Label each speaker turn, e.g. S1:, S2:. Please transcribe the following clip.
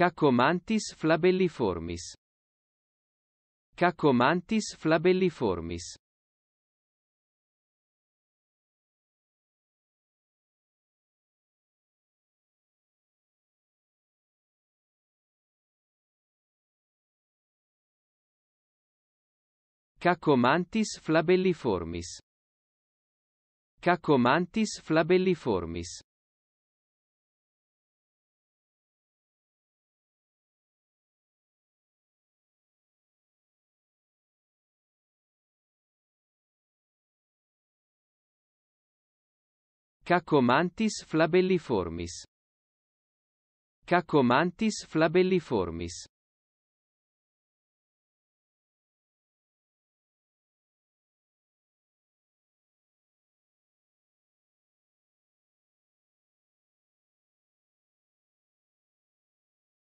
S1: Cacomantis flabelliformis. Cacomantis flabelliformis. Cacomantis flabelliformis. Cacomantis flabelliformis. Cacomantis flabelliformis. Cacomantis flabelliformis.